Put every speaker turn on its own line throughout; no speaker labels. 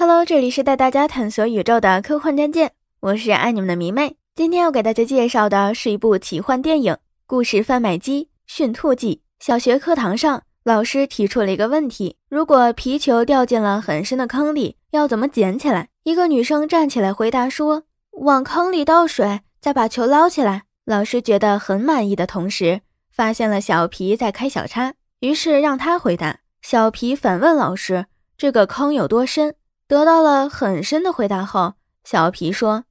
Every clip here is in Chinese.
Hello，这里是带大家探索宇宙的科幻战舰，我是爱你们的迷妹。今天要给大家介绍的是一部奇幻电影，故事《贩卖机驯兔记》。小学课堂上，老师提出了一个问题：如果皮球掉进了很深的坑里，要怎么捡起来？一个女生站起来回答说：“往坑里倒水，再把球捞起来。”老师觉得很满意的同时，发现了小皮在开小差，于是让他回答。小皮反问老师：“这个坑有多深？”得到了很深的回答后，小皮说：“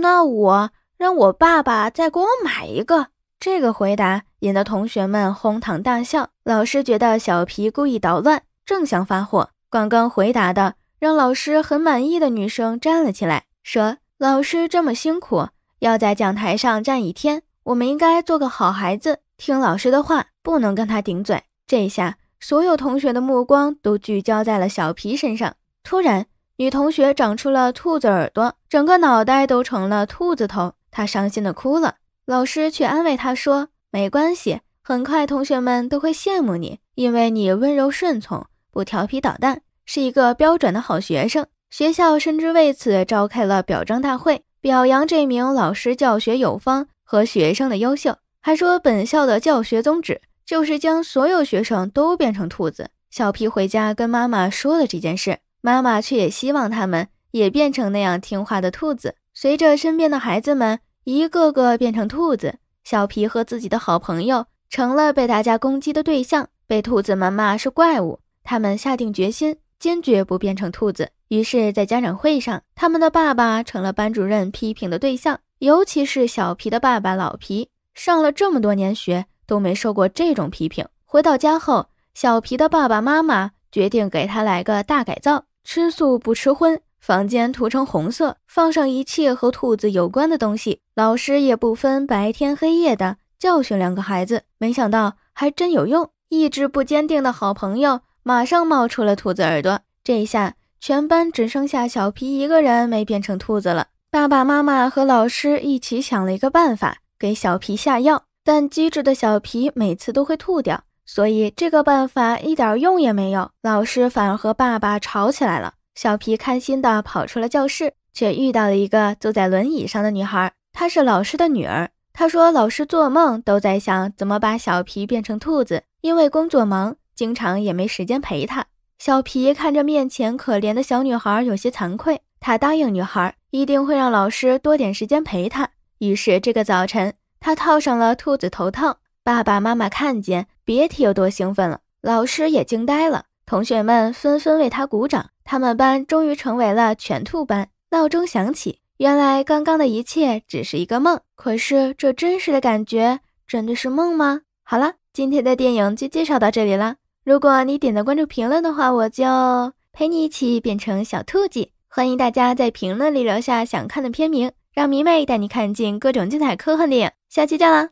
那我让我爸爸再给我买一个。”这个回答引得同学们哄堂大笑。老师觉得小皮故意捣乱，正想发火，刚刚回答的让老师很满意的女生站了起来，说：“老师这么辛苦，要在讲台上站一天，我们应该做个好孩子，听老师的话，不能跟他顶嘴。”这下，所有同学的目光都聚焦在了小皮身上。突然。女同学长出了兔子耳朵，整个脑袋都成了兔子头，她伤心的哭了。老师却安慰她说：“没关系，很快同学们都会羡慕你，因为你温柔顺从，不调皮捣蛋，是一个标准的好学生。”学校甚至为此召开了表彰大会，表扬这名老师教学有方和学生的优秀，还说本校的教学宗旨就是将所有学生都变成兔子。小皮回家跟妈妈说了这件事。妈妈却也希望他们也变成那样听话的兔子。随着身边的孩子们一个个变成兔子，小皮和自己的好朋友成了被大家攻击的对象，被兔子们骂是怪物。他们下定决心，坚决不变成兔子。于是，在家长会上，他们的爸爸成了班主任批评的对象，尤其是小皮的爸爸老皮，上了这么多年学都没受过这种批评。回到家后，小皮的爸爸妈妈决定给他来个大改造。吃素不吃荤，房间涂成红色，放上一切和兔子有关的东西。老师也不分白天黑夜的教训两个孩子，没想到还真有用。意志不坚定的好朋友马上冒出了兔子耳朵，这一下全班只剩下小皮一个人没变成兔子了。爸爸妈妈和老师一起想了一个办法，给小皮下药，但机智的小皮每次都会吐掉。所以这个办法一点用也没有，老师反而和爸爸吵起来了。小皮开心地跑出了教室，却遇到了一个坐在轮椅上的女孩，她是老师的女儿。她说老师做梦都在想怎么把小皮变成兔子，因为工作忙，经常也没时间陪她。小皮看着面前可怜的小女孩，有些惭愧。他答应女孩一定会让老师多点时间陪她。于是这个早晨，他套上了兔子头套。爸爸妈妈看见。别提有多兴奋了，老师也惊呆了，同学们纷纷为他鼓掌。他们班终于成为了全兔班。闹钟响起，原来刚刚的一切只是一个梦。可是这真实的感觉真的是梦吗？好了，今天的电影就介绍到这里了。如果你点赞、关注评论的话，我就陪你一起变成小兔子。欢迎大家在评论里留下想看的片名，让迷妹带你看尽各种精彩科幻电影。下期见啦！